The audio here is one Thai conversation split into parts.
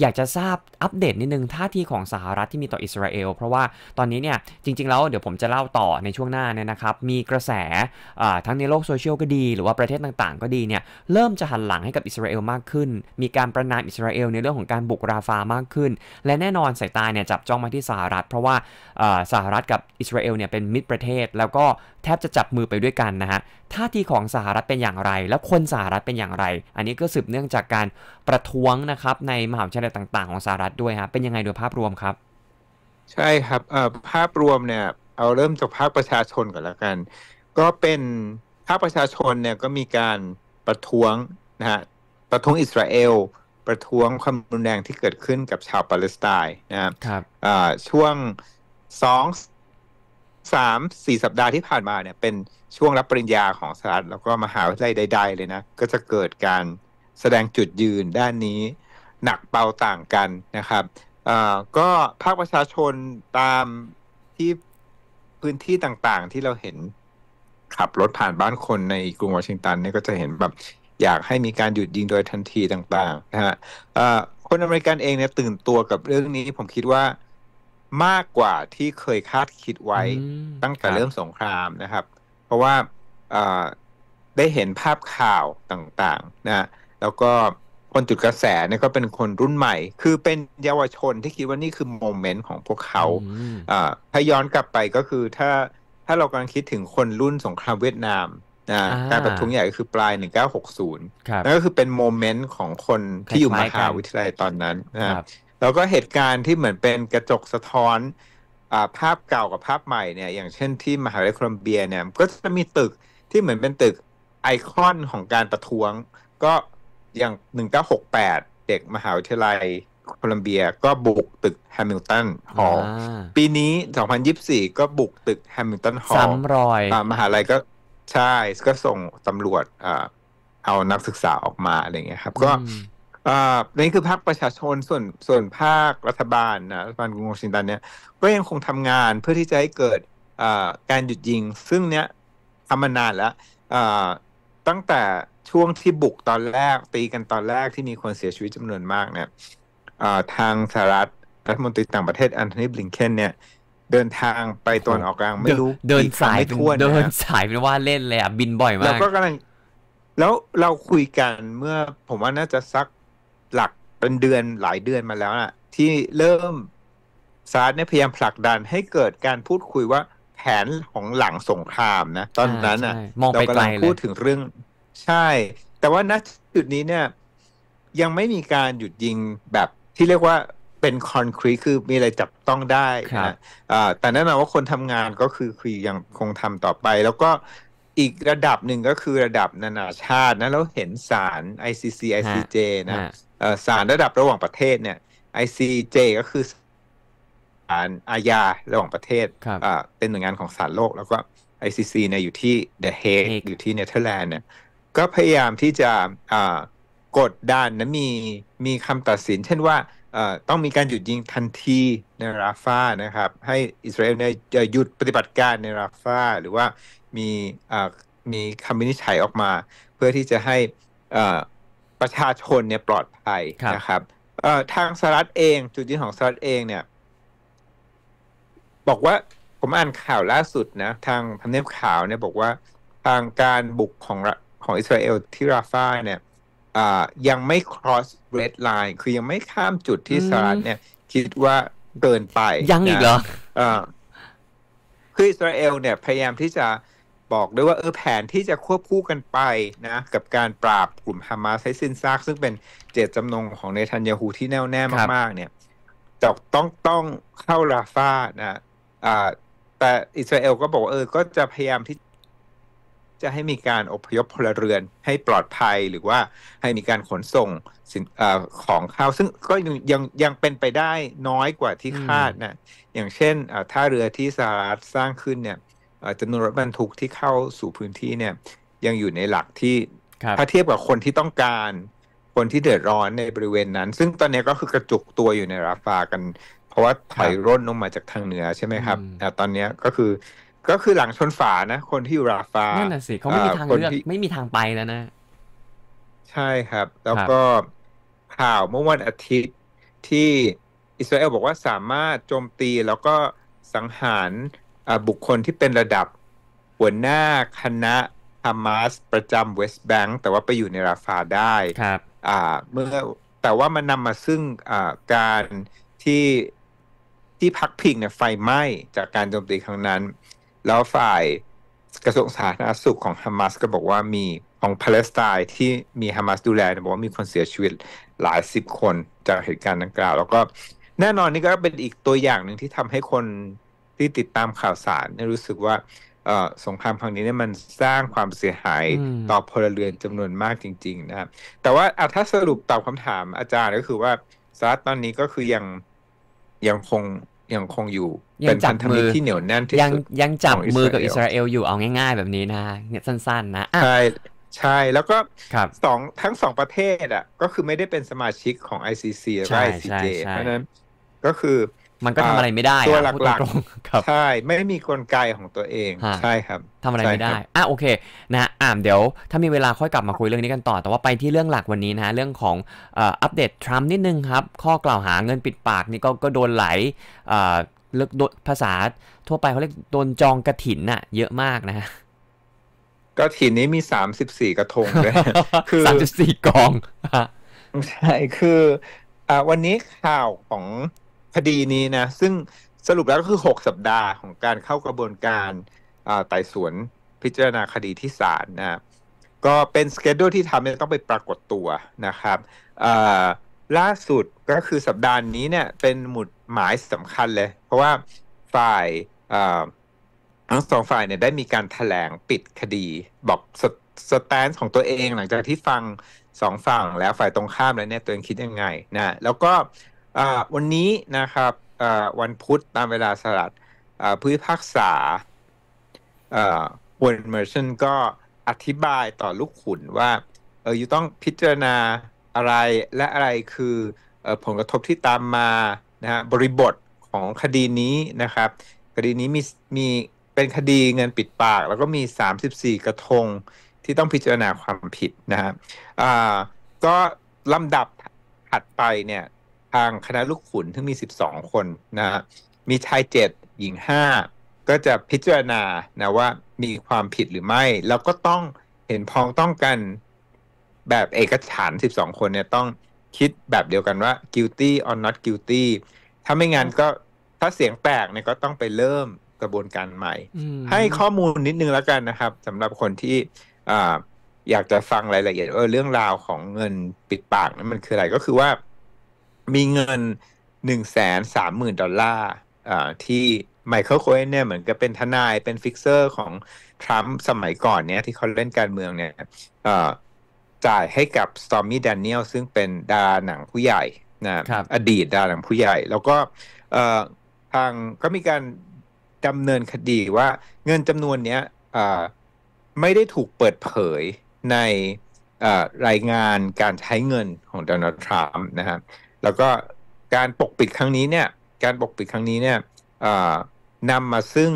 อยากจะทราบอัปเดตนิดนึงท่าทีของสหรัฐที่มีต่ออิสราเอลเพราะว่าตอนนี้เนี่ย จริงๆแล้ว เดี๋ยวผมจะเล่าต่อในช่วงหน้าเนี่ยนะครับ มีกระแสทั้งในโลกโซเชียลก็ดี หรือว่าประเทศต่างๆก็ดีเนี่ยเริ่มจะหันหลังให้กับอิสราเอลมากขึ้น มีการประนามอิสราเอลในเรื่องของการบุกราฟามากขึ้น และแน่นอนสายตาเนี่ยจับจ้องมาที่สหรัฐเพราะว่าสหรัฐกับอิสราเอลเนี่ยเป็นมิตรประเทศ แล้วก็แทบจะจับมือไปด้วยกันนะฮะท่าทีของสหรัฐเป็นอย่างไร และคนสหรัฐเป็นอย่างไร อันนี้ก็สืบเนื่องจากการประท้วงนะครับในมหาวิทยาลัยอะไรต่างๆ ของสหรัฐด้วยฮะ เป็นยังไงโดยภาพรวมครับ ใช่ครับภาพรวมเนี่ย เอาเริ่มจากภาคประชาชนก่อนละกัน ก็เป็นภาคประชาชนเนี่ยก็มีการประท้วงนะฮะ ประท้วงอิสราเอล ประท้วงความรุนแรงที่เกิดขึ้นกับชาวปาเลสไตน์นะ ครับช่วงสองสามสี่สัปดาห์ที่ผ่านมาเนี่ยเป็นช่วงรับปริญญาของสหรัฐแล้วก็มหาวิทยาลัยใดๆเลยนะก็จะเกิดการแสดงจุดยืนด้านนี้หนักเบาต่างกันนะครับ ก็ภาคประชาชนตามที่พื้นที่ต่างๆที่เราเห็นขับรถผ่านบ้านคนในกรุงวอชิงตันเนี่ยก็จะเห็นแบบอยากให้มีการหยุดยิงโดยทันทีต่างๆนะฮะคนอเมริกันเองเนี่ยตื่นตัวกับเรื่องนี้ผมคิดว่ามากกว่าที่เคยคาดคิดไว้ตั้งแต่เริ่มสงครามนะครับ เพราะว่าได้เห็นภาพข่าวต่างๆนะ แล้วก็คนจุดกระแสเนี่ยก็เป็นคนรุ่นใหม่ คือเป็นเยาวชนที่คิดว่านี่คือโมเมนต์ของพวกเขาอ่ถ้าย้อนกลับไปก็คือถ้าถ้าเรากำลังคิดถึงคนรุ่นสงครามเวียดนามนะการประท้วงใหญ่ก็คือปลาย 1960นั่นก็คือเป็นโมเมนต์ของคนที่อยู่มหาวิทยาลัยตอนนั้นนะแล้วก็เหตุการณ์ที่เหมือนเป็นกระจกสะท้อนภาพเก่ากับภาพใหม่เนี่ย อย่างเช่นที่ มหาวิทยาลัยโคลัมเบียเนี่ยก็จะมีตึกที่เหมือนเป็นตึกไอคอนของการประท้วงก็อย่างหนึ่งเก้าหกแปด เด็กมหาวิทยาลัยโคลัมเบียก็บุกตึกแฮมิลตันฮอลล์ปีนี้ 2024 ก็บุกตึกแฮมิลตันฮอลล์ซ้ำรอยมหาลัยก็ใช่ก็ส่งตำรวจ เอานักศึกษาออกมา อะไรเงี้ยครับ ก็นี่คือภาคประชาชนส่วนส่วนภาครัฐบาลนะรัฐบาลกรุงวอชินตันเนี่ยก็ยังคงทำงานเพื่อที่จะให้เกิดการหยุดยิง ซึ่งเนี้ยทำมานานแล้วตั้งแต่ช่วงที่บุกตอนแรกตีกันตอนแรกที่มีคนเสียชีวิตจำนวนมากเนี่ยทางสหรัฐรัฐมนตรีต่างประเทศอันโทนีบลิงเคนเนี่ย เดินทางไปตอนออกกลางไม่รู้ เดินสายทั่วเดินสายเป็นว่าเล่นเลยอ่ะบินบ่อยมากแล้วก็กำลังแล้วเราคุยกันเมื่อผมว่าน่าจะสักหลักเป็นเดือนหลายเดือนมาแล้วนะที่เริ่มสารเนี่ยพยายามผลักดันให้เกิดการพูดคุยว่าแผนของหลังสงครามนะ ตอนนั้นอ่ะเรากำลังพูดถึงเรื่อง ใช่ แต่ว่าณจุดนี้เนี่ย ยังไม่มีการหยุดยิงแบบที่เรียกว่าเป็นคอนครีตคือมีอะไรจับต้องได้นะแต่แน่นอนว่าคนทำงานก็คือคือยังคงทำต่อไป แล้วก็อีกระดับหนึ่งก็คือระดับนานาชาตินะ แล้วเห็นศาล ICC ICJ นะศาลระดับระหว่างประเทศ เนี่ย ICJ ก็คือาลอาญาระหว่างประเทศเป็นหน่วยงานของศาลโลกแล้วก็ ICC เนี่ยอยู่ที่เดอะเฮกอยู่ที่เนเธอร์แลนด์เนี่ยก็พยายามที่จะกดดันนะมีมีคำตัดสิน เช่นว่าต้องมีการหยุดยิงทันทีในราฟานะครับ ให้อิสราเอลเนี่ยหยุดปฏิบัติการในราฟาหรือว่ามีมีคำวินิจฉัยออกมา เพื่อที่จะให้ประชาชนเนี่ยปลอดภัยนะครับทางสหรัฐเอง จุดยืนของสหรัฐเองเนี่ยบอกว่าผมอ่านข่าวล่าสุดนะ ทางทำเนบข่าวเนี่ย บอกว่าทางการบุกของของอิสราเอลที่ราฟาเนี่ยยังไม่ cross red line คือยังไม่ข้ามจุดที่สหรัฐเนี่ยคิดว่าเกินไป ยังอีกเหรอคืออิสราเอลเนี่ยพยายามที่จะบอกด้วยว่าเออแผนที่จะควบคู่กันไปนะ กับการปราบกลุ่มฮามาสให้สิ้นซาก ซึ่งเป็นเจตจำนงของเนทันยาฮูที่แน่วแน่มากๆเนี่ย จะต้องต้องเข้าราฟานะอแต่อิสราเอลก็บอกเออ ก็จะพยายามที่จะให้มีการอพยพพลเรือนให้ปลอดภัยหรือว่าให้มีการขนส่งสินอของเข้าซึ่งก็ยังยังเป็นไปได้น้อยกว่าที่คาดนะอย่างเช่นท่าเรือที่สหรัฐสร้างขึ้นเนี่ยจำนวนรถบรรทุกที่เข้าสู่พื้นที่เนี่ยยังอยู่ในหลักที่ถ้าเทียบกับคนที่ต้องการคนที่เดือดร้อนในบริเวณนั้น ซึ่งตอนนี้ก็คือกระจุกตัวอยู่ในราฟากันราะว่าถอยร่นลงมาจากทางเหนือใช่ไหมครับแต่ตอนนี้ก็คือก็คือหลังชนฝานะคนที่อยู่ราฟานั่นน่ะสิเขาไม่มีทางเลือก ไม่มีทางไปแล้วนะ ใช่ครับ แล้วก็ข่าวเมื่อวันอาทิตย์ที่อิสราเอลบอกว่าสามารถโจมตีแล้วก็สังหารบุคคลที่เป็นระดับหัวหน้าคณะฮามาสประจำเวสต์แบงก์แต่ว่าไปอยู่ในราฟาได้ครับเมื่อแต่ว่ามันนำมาซึ่งการที่ที่พักพิงเนี่ยไฟไหม้จากการโจมตีครั้งนั้น แล้วฝ่ายกระทรวงสาธารณสุขของฮามาสก็บอกว่ามีของปาเลสไตน์ที่มีฮามาสดูแลบอกว่ามีคนเสียชีวิตหลายสิบคนจากเหตุการณ์ดังกล่าว แล้วก็แน่นอนนี่ก็เป็นอีกตัวอย่างหนึ่งที่ทำให้คนที่ติดตามข่าวสารรู้สึกว่าสงครามครั้งนี้เนี่ยมันสร้างความเสียหายต่อพลเรือนจำนวนมากจริง ๆ นะครับ แต่ว่าถ้าสรุปตอบคำถามอาจารย์ก็คือว่าสหรัฐตอนนี้ก็คือยังยังคงยังคงอยู่เป็นพันธมิตรที่เหนียวแน่นที่สุดยังยังจับมือกับอิสราเอลอยู่เอาง่ายๆแบบนี้นะเนี่ยสั้นๆ นะใช่ใช่แล้วก็สองทั้งสองประเทศอ่ะ ก็คือไม่ได้เป็นสมาชิกของ ICC และ ICJ เพราะนั้น ก็คือมันก็ทำอะไรไม่ได้ ตัวหลักๆครับ ใช่ ไม่มีกลไกของตัวเอง ใช่ครับ ทำอะไรไม่ได้ อ่ะโอเค นะ อ่ามเดี๋ยว ถ้ามีเวลาค่อยกลับมาคุยเรื่องนี้กันต่อ แต่ว่าไปที่เรื่องหลักวันนี้นะเรื่องของอัปเดตทรัมป์นิดนึงครับ ข้อกล่าวหาเงินปิดปาก นี่ก็ก็โดนไหลเลือกภาษาทั่วไปเขาเรียกโดนจองกระถินน่ะ เยอะมากนะฮะกระถินนี้มีสามสิบสี่กระทงเลยคือสามสิบสี่กองใช่ คืออ่าวันนี้ข่าวของคดีนี้นะ ซึ่งสรุปแล้วก็คือ 6 สัปดาห์ของการเข้ากระบวนการไต่สวนพิจารณาคดีที่ศาลนะ ก็เป็นสเกดูที่ทำเนต้องไปปรากฏตัวนะครับ ล่าสุดก็คือสัปดาห์นี้เนี่ย เป็นหมุดหมายสำคัญเลย เพราะว่าฝ่ายทั้งสองฝ่ายเนี่ยได้มีการถแถลงปิดคดี บอกสสแตนซ์ของตัวเองหลังจากที่ฟังสองฝั่งแล้วฝ่ายตรงข้ามแล้วเนี่ยตัวเองคิดยังไงนะแล้วก็วันนี้นะครับวันพุธตามเวลาสลัดผู้พัากษาวนเมอร์ชันก็อธิบายต่อลูกขุนว่าเอออยู่ต้องพิจารณาอะไรและอะไรคือผลกระทบที่ตามมานะฮะบริบทของคดีนี้นะครับ คดีนี้มีมีเป็นคดีเงินปิดปาก แล้วก็มี 34 กระทงที่ต้องพิจารณาความผิดนะฮะก็ลำดับถัดไปเนี่ยางคณะลูกขุนที่มี 12 คนนะฮะมีชายเจ็ด หญิงห้า ก็จะพิจารณานะว่ามีความผิดหรือไม่ แล้วก็ต้องเห็นพ้องต้องกันแบบเอกฉันสิบสองคนเนี่ยต้องคิดแบบเดียวกันว่า guilty or not guilty ถ้าไม่งั้นก็ถ้าเสียงแตกเนี่ยก็ต้องไปเริ่มกระบวนการใหม่ ให้ข้อมูลนิดนึงแล้วกันนะครับสำหรับคนที่ออยากจะฟังรายละเอียดเออเรื่องราวของเงินปิดปากนั้นมันคืออะไรก็คือว่ามีเงินหนึ่งแสนสามหมื่นดอลลาร์ที่ไมเคิลโคเอนเนี่ยเหมือนกับเป็นทนายเป็นฟิกเซอร์ของทรัมป์สมัยก่อนเนี่ยที่เขาเล่นการเมืองเนี่ยจ่ายให้กับสตอมมี่ดานเนียล ซึ่งเป็นดาหนังผู้ใหญ่นะอดีตดาหนังผู้ใหญ่ แล้วก็ทางก็มีการดำเนินคดีว่าเงินจำนวนเนี้ยไม่ได้ถูกเปิดเผยในรายงานการใช้เงินของโดนัลด์ทรัมป์นะครับแล้วก็การปกปิดครั้งนี้เนี่ย การปกปิดครั้งนี้เนี่ยนำมาซึ่ง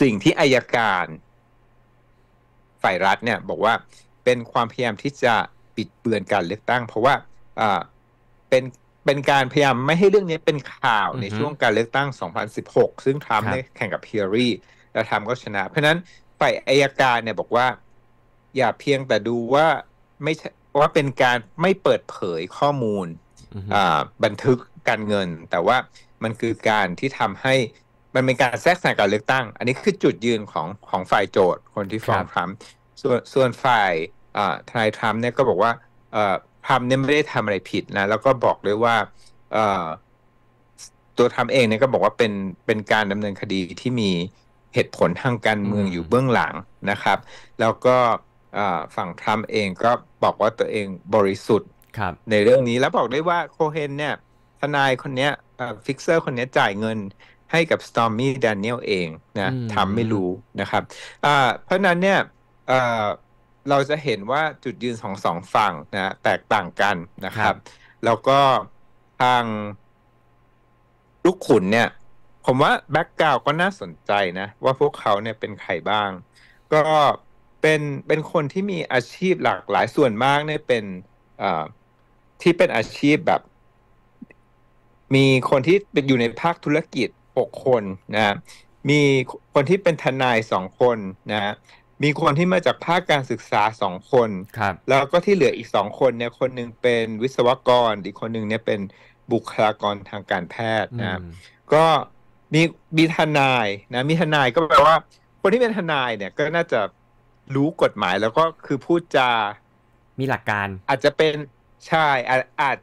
สิ่งที่อายการ ฝ่ายรัฐเนี่ย บอกว่าเป็นความพยายามที่จะปิดเบือนการเลือกตั้ง เพราะว่าเป็นเป็นการพยายามไม่ให้เรื่องนี้เป็นข่าวในช่วงการเลือกตั้ง 2016 ซึ่งทำัมปแข่งกับเพียรี่ และทำมก็ชนะเพราะนั้นฝ่ายอายการเนี่ยบอกว่า อย่าเพียงแต่ดูว่าไม่ว่าเป็นการไม่เปิดเผยข้อมูลบันทึกการเงินแต่ว่ามันคือการที่ทำให้มันเป็นการแทรกแซงการเลือกตั้ง อันนี้คือจุดยืนของของฝ่ายโจทย์คนที่ฟ้องทรัมป์ส่วนส่วนฝ่ายทนายทรัมป์เนี่ยก็บอกว่าทรัมป์เนี่ยไม่ได้ทำอะไรผิดนะแล้วก็บอกด้วยว่าตัวทรัมป์เองเนี่ยก็บอกว่าเป็นเป็นการดำเนินคดีที่มีเหตุผลทางการเมืองอยู่เบื้องหลังนะครับ แล้วก็ฝั่งทรัมป์เองก็บอกว่าตัวเองบริสุทธิ์ในเรื่องนี้แล้วบอกได้ว่าโคเฮนเนี่ยทนายคนเนี้ยฟิกเซอร์คนนี้จ่ายเงินให้กับ s t มี่แดเนียลเองนะทำไม่รู้นะครับเพราะนั้นเนี่ยเราจะเห็นว่าจุดยืนของสองฝั่งนะแตกต่างกันนะครับ แล้วก็ทางลูกขุนเนี่ย ผมว่าแบ็กกราวก็น่าสนใจนะ ว่าพวกเขาเนี่ยเป็นใครบ้าง ก็เป็นเป็นคนที่มีอาชีพหลากหลายส่วนมากเนี่ยเป็นที่เป็นอาชีพแบบ มีคนที่เป็นอยู่ในภาคธุรกิจหกคนนะ มีคนที่เป็นทนายสองคนนะ มีคนที่มาจากภาคการศึกษาสองคนครับ แล้วก็ที่เหลืออีกสองคนเนี่ย คนหนึ่งเป็นวิศวกร อีกคนหนึ่งเนี่ยเป็นบุคลากรทางการแพทย์นะก็มีมีทนายนะมีทนายก็แปลว่าคนที่เป็นทนายเนี่ยก็น่าจะรู้กฎหมาย แล้วก็คือพูดจามีหลักการ อาจจะเป็นใช่อาจอาจ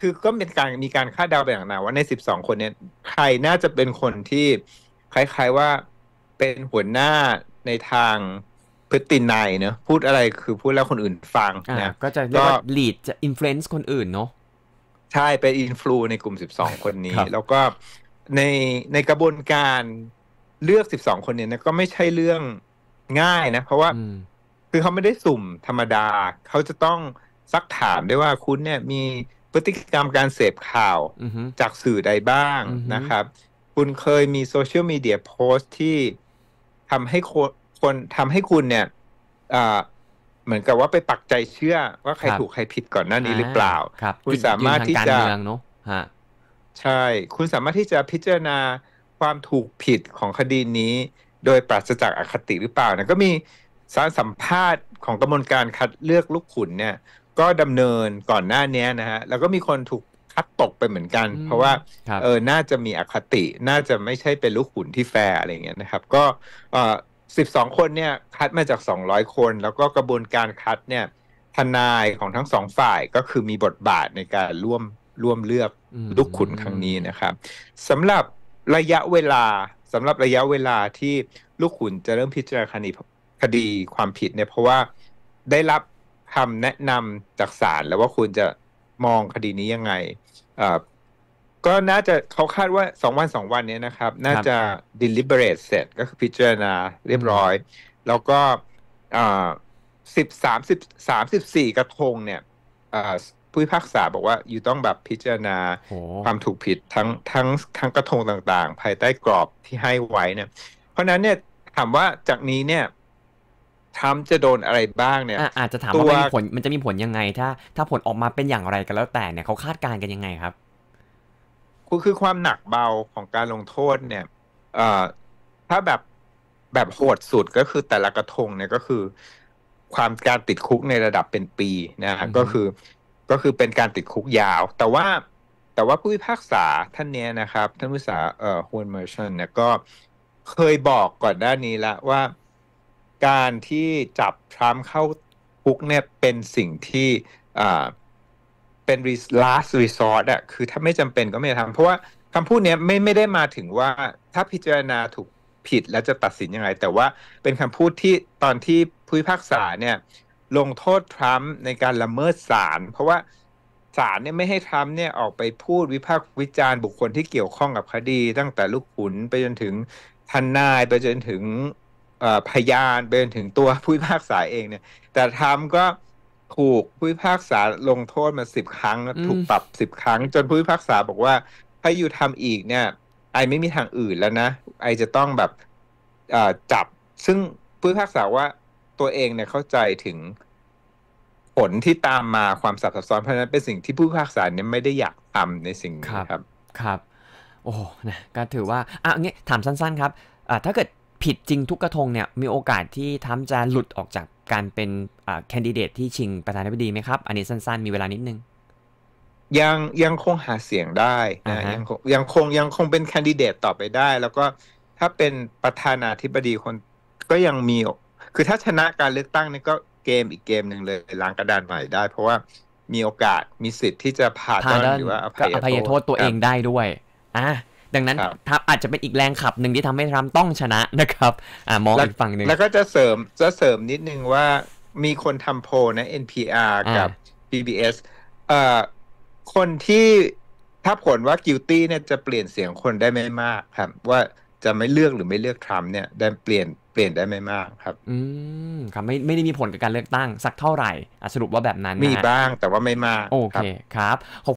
คือก็เป็นการ มีการคาดเดาไปอย่างหนา ว่าในสิบสองคนเนี่ย ใคร น่าจะเป็นคนที่ คล้ายๆว่า เป็น หัวหน้าในทางพฤตินายเนอะพูดอะไรคือพูดแล้ว คนอื่นฟัง นะ ก็จะเรียกว่า lead จะ influence คนอื่นเนาะใช่ เป็น influence ในกลุ่มสิบสองคนนี้ แล้วก็ ใน ในกระบวนการเลือกสิบสองคน เนี่ย ก็ไม่ใช่เรื่องง่ายนะ เพราะว่า คือเขา ไม่ได้สุ่ม ธรรมดา เขา จะต้องซักถามได้ว่าคุณเนี่ยมีพฤติกรรมการเสพข่าว จากสื่อใดบ้างนะครับ คุณเคยมีโซเชียลมีเดียโพสที่ทำให้คนทำให้คุณเนี่ยเหมือนกับว่าไปปักใจเชื่อว่าใครถูกใครผิดก่อนหน้านี้หรือเปล่า คุณสามารถที่จะใช่ คุณสามารถที่จะพิจารณาความถูกผิดของคดีนี้ โดยปราศจากอคติหรือเปล่านะก็มีสารสัมภาษณ์ของกระบวนการคัดเลือกลูกขุนเนี่ยก็ดำเนินก่อนหน้านี้นะฮะ แล้วก็มีคนถูกคัดตกไปเหมือนกัน เพราะว่าเออน่าจะมีอคติ น่าจะไม่ใช่เป็นลูกขุนที่แฟร์อะไรเงี้ยนะครับ ก็เออสิบสองคนเนี่ยคัดมาจากสองร้อยคน แล้วก็กระบวนการคัดเนี่ยทนายของทั้งสองฝ่ายก็คือมีบทบาทในการร่วมร่วมเลือกลูกขุนครั้งนี้นะครับสำหรับระยะเวลาสำหรับระยะเวลาที่ลูกขุนจะเริ่มพิจารณาคดีคดีความผิดเนี่ยเพราะว่าได้รับคำแนะนำจากศาลแล้วว่าคุณจะมองคดีนี้ยังไงอก็น่าจะเขาคาดว่าสองวันสองวันนี้นะครับ น่าจะ deliberate เสร็จก็คือพิจารณาเรียบร้อย แล้วก็อสิบสามสิบสามสิบสี่กระทงเนี่ยผู้พิพากษาบอกว่าอยู่ต้องแบบพิจารณาความถูกผิดทั้งทั้งทั้งกระทงต่างๆ ภายใต้กรอบที่ให้ไว้เนี่ย เพราะนั้นเนี่ย ถามว่าจากนี้เนี่ยทรัมป์จะโดนอะไรบ้างเนี่ยอาจจะถามว่ามันมีผลมันจะมีผลยังไง ถ้า ถ้าผลออกมาเป็นอย่างไรกันแล้วแต่เนี่ยเขาคาดการณ์กันยังไงครับก็คือความหนักเบาของการลงโทษเนี่ย เอ่อถ้าแบบแบบโหดสุดก็คือแต่ละกระทงเนี่ยก็คือ ความการติดคุกในระดับเป็นปีนะฮะก็คือก็คือเป็นการติดคุกยาว แต่ว่าแต่ว่าผู้พิพากษาท่านเนี้ยนะครับท่านผู้พิพากษาเอ่อฮวนเมอร์ชันเนี่ยก็เคยบอกก่อนหน้านี้ละว่าการที่จับทรัมป์เข้าคุกเนี่ยเป็นสิ่งที่เป็น last resort อะคือถ้าไม่จำเป็นก็ไม่ทำเพราะว่าคำพูดเนี้ไม่ไม่ได้มาถึงว่าถ้าพิจารณาถูกผิดแล้วจะตัดสินยังไงแต่ว่าเป็นคำพูดที่ตอนที่ผู้พิพากษาเนี่ยลงโทษทรัมป์ในการละเมิดศาลเพราะว่าศาลเนี่ยไม่ให้ทรัมป์เนี่ยออกไปพูดวิพากษ์วิจารณ์บุคคลที่เกี่ยวข้องกับคดี ตั้งแต่ลูกขุนไปจนถึงทนายไปจนถึงพยานเป็นถึงตัวผู้พิพากษาเองเนี่ย แต่ทำก็ถูกผู้พิพากษาลงโทษมาสิบครั้งถูกปรับสิบครั้ง จนผู้พิพากษาบอกว่าถ้าอยู่ทำอีกเนี่ย ไอไม่มีทางอื่นแล้วนะไอจะต้องแบบจับ ซึ่งผู้พิพากษาว่าตัวเองเนี่ยเข้าใจถึงผลที่ตามมาความสับซ้อนเพราะนั้นเป็นสิ่งที่ผู้พิพากษาเนี่ยไม่ได้อยากทำในสิ่งนี้ครับครับโอ้นะก็ถือว่าอ่ะงี้ถามสั้น ๆครับอ่าถ้าเกิดผิดจริงทุกกระทงเนี่ย มีโอกาสที่ทำจะหลุดออกจากการเป็นแคนดิเดต ที่ชิงประธานาธิบดีไหมครับ อันนี้สั้นๆมีเวลานิดนึงยังยังคงหาเสียงได้นะยังคงยังคงยังคงเป็นแคนดิเดตต่อไปได้ แล้วก็ถ้าเป็นประธานาธิบดีคนก็ยังมีคือถ้าชนะการเลือกตั้งนี่ก็เกมอีกเกมหนึ่งเลยล้างกระดานใหม่ได้ เพราะว่ามีโอกาสมีสิทธิ์ที่จะผ่านหรือว่าอภัยโทษตัวเองได้ด้วยอ่ะดังนั้นทัพอาจจะเป็นอีกแรงขับหนึ่งที่ทำให้ทรัมป์ต้องชนะนะครับอ่ามองอีกฝั่งหนึ่งแล้วก็จะเสริมจะเสริมนิดนึงว่ามีคนทำโพนะ NPR กับ PBS เอ่อคนที่ถ้าผลว่ากิลตี้เนี่ยจะเปลี่ยนเสียงคนได้ไม่มากครับว่าจะไม่เลือกหรือไม่เลือกทรัมป์เนี่ยได้เปลี่ยนเปลี่ยนได้ไม่มากครับอืมครับไม่ไม่ได้มีผลกับการเลือกตั้งสักเท่าไหร่ สรุปว่าแบบนั้นมีบ้างแต่ว่าไม่มากโอเคครับ